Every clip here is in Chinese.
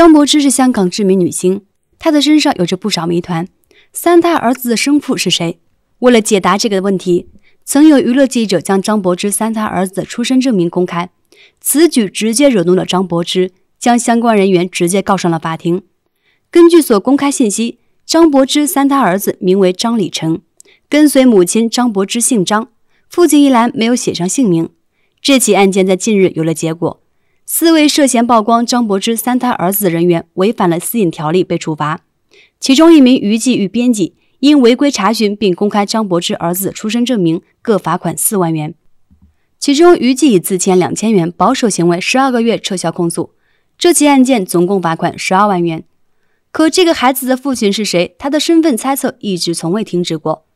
张柏芝是香港知名女星，她的身上有着不少谜团。三胎儿子的生父是谁？为了解答这个问题，曾有娱乐记者将张柏芝三胎儿子的出生证明公开，此举直接惹怒了张柏芝，将相关人员直接告上了法庭。根据所公开信息，张柏芝三胎儿子名为张礼成，跟随母亲张柏芝姓张，父亲一栏没有写上姓名。这起案件在近日有了结果。四位涉嫌曝光张柏芝三胎儿子的人员违反了私隐条例，被处罚。其中一名娱记与编辑因违规查询并公开张柏芝儿子出生证明，各罚款四万元。其中娱记已自签两千元，保守行为十二个月，撤销控诉。这起案件总共罚款十二万元。可这个孩子的父亲是谁？他的身份猜测一直从未停止过。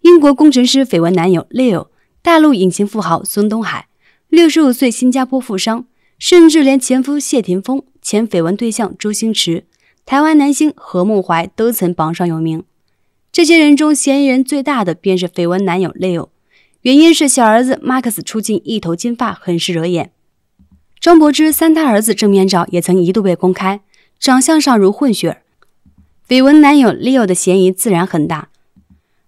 英国工程师绯闻男友 Leo，大陆隐形富豪孙东海，六十五岁新加坡富商。甚至连前夫谢霆锋、前绯闻对象周星驰、台湾男星何孟怀都曾榜上有名。这些人中，嫌疑人最大的便是绯闻男友 Leo，原因是小儿子 Max 出镜一头金发，很是惹眼。张柏芝三胎儿子正面照也曾一度被公开，长相上如混血儿，绯闻男友 Leo 的嫌疑自然很大。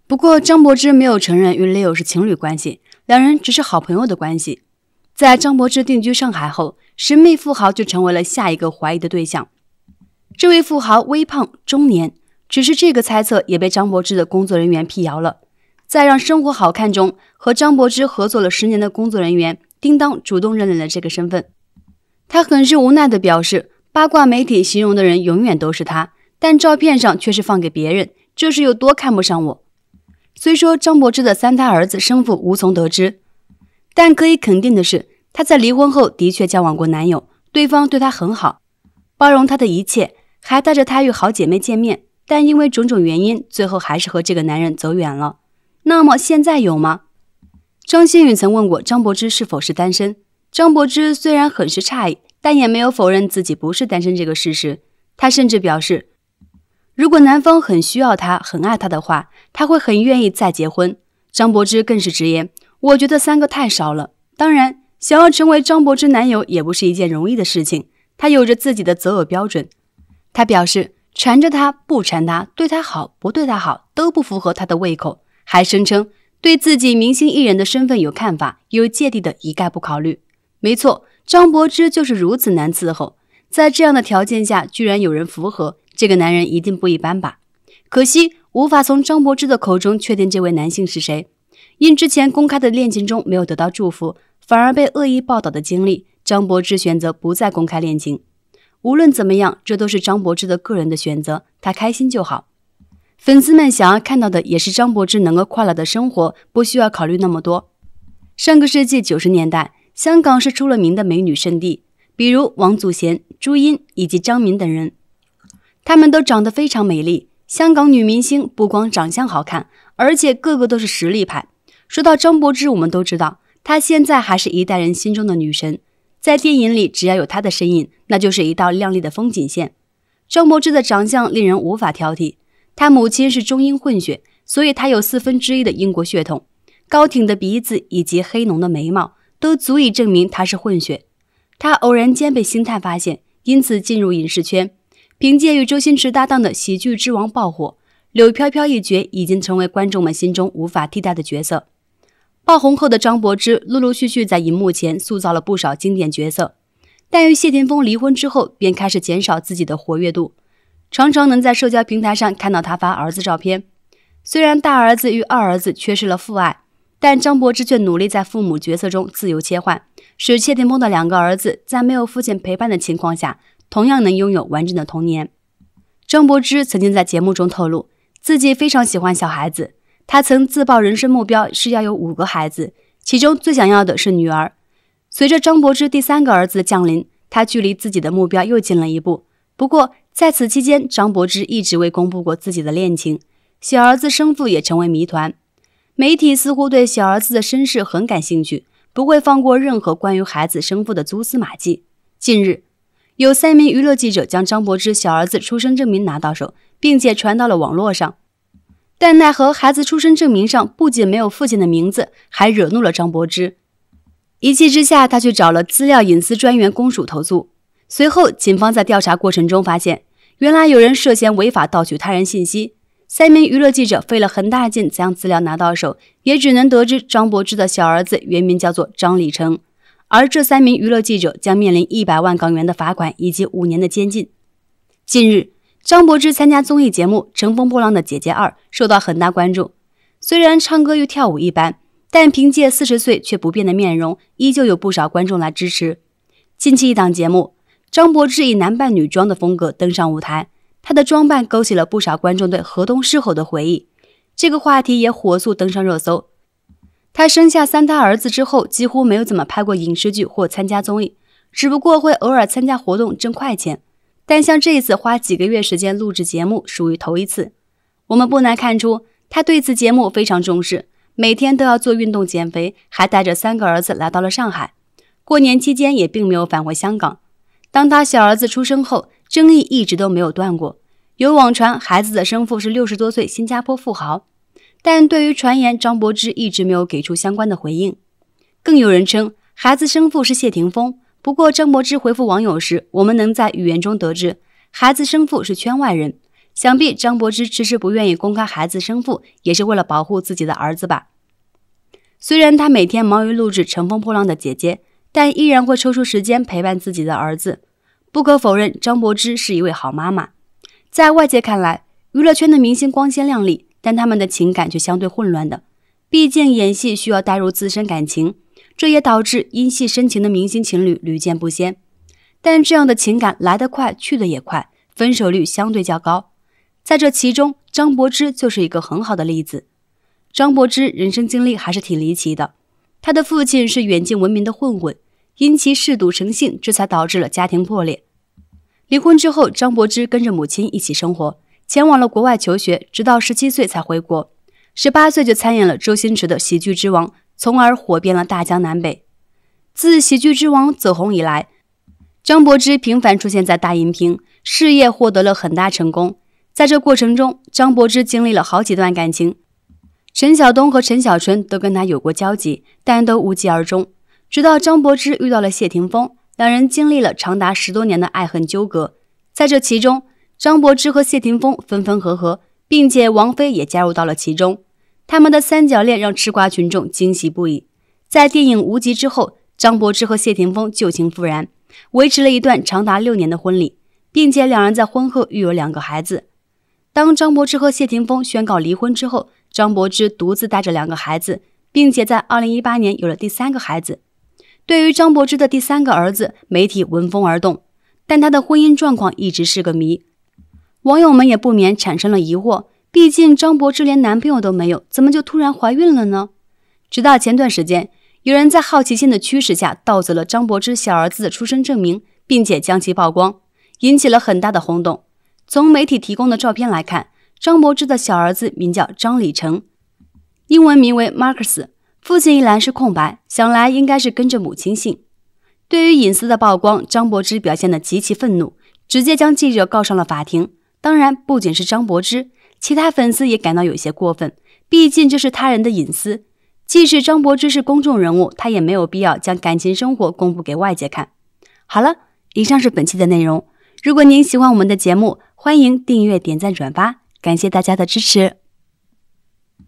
不过张柏芝没有承认与 Leo 是情侣关系，两人只是好朋友的关系。在张柏芝定居上海后，神秘富豪就成为了下一个怀疑的对象。这位富豪微胖中年，只是这个猜测也被张柏芝的工作人员辟谣了。在《让生活好看》中，和张柏芝合作了十年的工作人员叮当主动认领了这个身份。他很是无奈地表示：“八卦媒体形容的人永远都是他，但照片上却是放给别人，这是有多看不上我？”虽说张柏芝的三胎儿子生父无从得知。但可以肯定的是，她在离婚后的确交往过男友，对方对她很好，包容她的一切，还带着她与好姐妹见面。但因为种种原因，最后还是和这个男人走远了。那么现在有吗？张馨予曾问过张柏芝是否是单身，张柏芝虽然很是诧异，但也没有否认自己不是单身这个事实。她甚至表示，如果男方很需要她，很爱她的话，她会很愿意再结婚。张柏芝更是直言。我觉得三个太少了，当然，想要成为张柏芝男友也不是一件容易的事情，他有着自己的择偶标准。他表示，缠着他不缠他，对他好不对他好都不符合他的胃口，还声称对自己明星艺人的身份有看法、有芥蒂的一概不考虑。没错，张柏芝就是如此难伺候，在这样的条件下，居然有人符合，这个男人一定不一般吧？可惜无法从张柏芝的口中确定这位男性是谁。因之前公开的恋情中没有得到祝福，反而被恶意报道的经历，张柏芝选择不再公开恋情。无论怎么样，这都是张柏芝的个人的选择，她开心就好。粉丝们想要看到的也是张柏芝能够快乐的生活，不需要考虑那么多。上个世纪九十年代，香港是出了名的美女圣地，比如王祖贤、朱茵以及张敏等人，他们都长得非常美丽。香港女明星不光长相好看，而且个个都是实力派。说到张柏芝，我们都知道她现在还是一代人心中的女神。在电影里，只要有她的身影，那就是一道亮丽的风景线。张柏芝的长相令人无法挑剔，她母亲是中英混血，所以她有四分之一的英国血统。高挺的鼻子以及黑浓的眉毛，都足以证明她是混血。她偶然间被星探发现，因此进入影视圈。凭借与周星驰搭档的《喜剧之王》爆火，柳飘飘一角已经成为观众们心中无法替代的角色。爆红后的张柏芝，陆陆续续在荧幕前塑造了不少经典角色，但与谢霆锋离婚之后，便开始减少自己的活跃度，常常能在社交平台上看到他发儿子照片。虽然大儿子与二儿子缺失了父爱，但张柏芝却努力在父母角色中自由切换，使谢霆锋的两个儿子在没有父亲陪伴的情况下，同样能拥有完整的童年。张柏芝曾经在节目中透露，自己非常喜欢小孩子。他曾自曝人生目标是要有五个孩子，其中最想要的是女儿。随着张柏芝第三个儿子的降临，他距离自己的目标又近了一步。不过在此期间，张柏芝一直未公布过自己的恋情，小儿子生父也成为谜团。媒体似乎对小儿子的身世很感兴趣，不会放过任何关于孩子生父的蛛丝马迹。近日，有三名娱乐记者将张柏芝小儿子出生证明拿到手，并且传到了网络上。但奈何孩子出生证明上不仅没有父亲的名字，还惹怒了张柏芝。一气之下，他去找了资料隐私专员公署投诉。随后，警方在调查过程中发现，原来有人涉嫌违法盗取他人信息。三名娱乐记者费了很大劲将资料拿到手，也只能得知张柏芝的小儿子原名叫做张礼成。而这三名娱乐记者将面临一百万港元的罚款以及五年的监禁。近日。张柏芝参加综艺节目《乘风破浪的姐姐二》受到很大关注，虽然唱歌与跳舞一般，但凭借四十岁却不变的面容，依旧有不少观众来支持。近期一档节目，张柏芝以男扮女装的风格登上舞台，她的装扮勾起了不少观众对河东狮吼的回忆，这个话题也火速登上热搜。她生下三胎儿子之后，几乎没有怎么拍过影视剧或参加综艺，只不过会偶尔参加活动挣快钱。但像这一次花几个月时间录制节目属于头一次，我们不难看出他对此节目非常重视，每天都要做运动减肥，还带着三个儿子来到了上海。过年期间也并没有返回香港。当他小儿子出生后，争议一直都没有断过。有网传孩子的生父是六十多岁新加坡富豪，但对于传言，张柏芝一直没有给出相关的回应。更有人称孩子生父是谢霆锋。不过，张柏芝回复网友时，我们能在语言中得知，孩子生父是圈外人。想必张柏芝迟迟不愿意公开孩子生父，也是为了保护自己的儿子吧。虽然她每天忙于录制《乘风破浪的姐姐》，但依然会抽出时间陪伴自己的儿子。不可否认，张柏芝是一位好妈妈。在外界看来，娱乐圈的明星光鲜亮丽，但他们的情感却相对混乱的。毕竟演戏需要带入自身感情。这也导致因戏深情的明星情侣屡见不鲜，但这样的情感来得快，去得也快，分手率相对较高。在这其中，张柏芝就是一个很好的例子。张柏芝人生经历还是挺离奇的，她的父亲是远近闻名的混混，因其嗜赌成性，这才导致了家庭破裂。离婚之后，张柏芝跟着母亲一起生活，前往了国外求学，直到十七岁才回国，十八岁就参演了周星驰的《喜剧之王》。从而火遍了大江南北。自《喜剧之王》走红以来，张柏芝频繁出现在大荧屏，事业获得了很大成功。在这过程中，张柏芝经历了好几段感情，陈晓东和陈小春都跟他有过交集，但都无疾而终。直到张柏芝遇到了谢霆锋，两人经历了长达十多年的爱恨纠葛。在这其中，张柏芝和谢霆锋分分合合，并且王菲也加入到了其中。他们的三角恋让吃瓜群众惊喜不已。在电影《无极》之后，张柏芝和谢霆锋旧情复燃，维持了一段长达六年的婚礼，并且两人在婚后育有两个孩子。当张柏芝和谢霆锋宣告离婚之后，张柏芝独自带着两个孩子，并且在2018年有了第三个孩子。对于张柏芝的第三个儿子，媒体闻风而动，但他的婚姻状况一直是个谜，网友们也不免产生了疑惑。毕竟张柏芝连男朋友都没有，怎么就突然怀孕了呢？直到前段时间，有人在好奇心的驱使下盗走了张柏芝小儿子的出生证明，并且将其曝光，引起了很大的轰动。从媒体提供的照片来看，张柏芝的小儿子名叫张礼成，英文名为 Marcus，父亲一栏是空白，想来应该是跟着母亲姓。对于隐私的曝光，张柏芝表现得极其愤怒，直接将记者告上了法庭。当然，不仅是张柏芝。其他粉丝也感到有些过分，毕竟这是他人的隐私。即使张柏芝是公众人物，他也没有必要将感情生活公布给外界看。好了，以上是本期的内容。如果您喜欢我们的节目，欢迎订阅、点赞、转发，感谢大家的支持。